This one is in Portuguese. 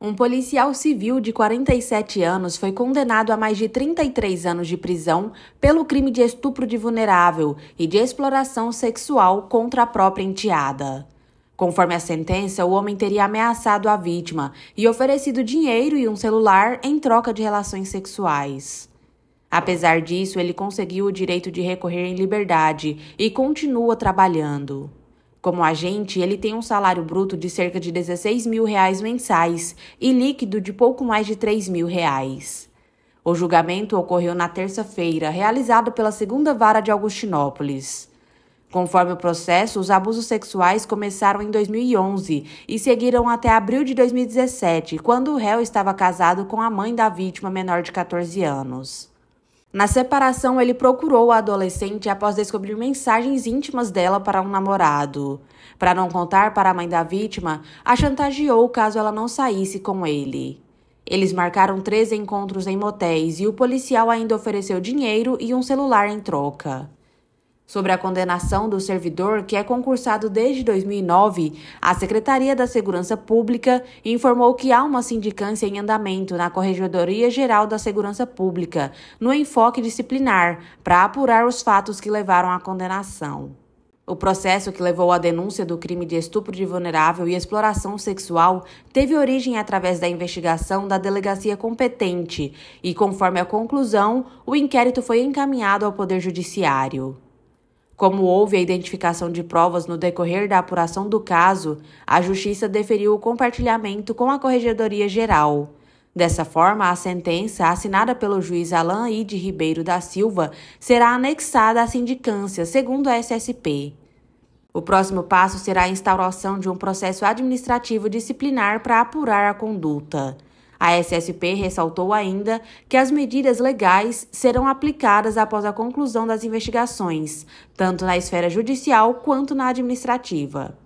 Um policial civil de 47 anos foi condenado a mais de 33 anos de prisão pelo crime de estupro de vulnerável e de exploração sexual contra a própria enteada. Conforme a sentença, o homem teria ameaçado a vítima e oferecido dinheiro e um celular em troca de relações sexuais. Apesar disso, ele conseguiu o direito de recorrer em liberdade e continua trabalhando. Como agente, ele tem um salário bruto de cerca de 16 mil reais mensais e líquido de pouco mais de 3 mil reais. O julgamento ocorreu na terça-feira, realizado pela segunda vara de Augustinópolis. Conforme o processo, os abusos sexuais começaram em 2011 e seguiram até abril de 2017, quando o réu estava casado com a mãe da vítima menor de 14 anos. Na separação, ele procurou a adolescente após descobrir mensagens íntimas dela para um namorado. Para não contar para a mãe da vítima, a chantageou caso ela não saísse com ele. Eles marcaram três encontros em motéis e o policial ainda ofereceu dinheiro e um celular em troca. Sobre a condenação do servidor, que é concursado desde 2009, a Secretaria da Segurança Pública informou que há uma sindicância em andamento na Corregedoria Geral da Segurança Pública, no enfoque disciplinar, para apurar os fatos que levaram à condenação. O processo que levou à denúncia do crime de estupro de vulnerável e exploração sexual teve origem através da investigação da delegacia competente e, conforme a conclusão, o inquérito foi encaminhado ao Poder Judiciário. Como houve a identificação de provas no decorrer da apuração do caso, a Justiça deferiu o compartilhamento com a Corregedoria Geral. Dessa forma, a sentença, assinada pelo juiz Alain Ide Ribeiro da Silva, será anexada à sindicância, segundo a SSP. O próximo passo será a instauração de um processo administrativo disciplinar para apurar a conduta. A SSP ressaltou ainda que as medidas legais serão aplicadas após a conclusão das investigações, tanto na esfera judicial quanto na administrativa.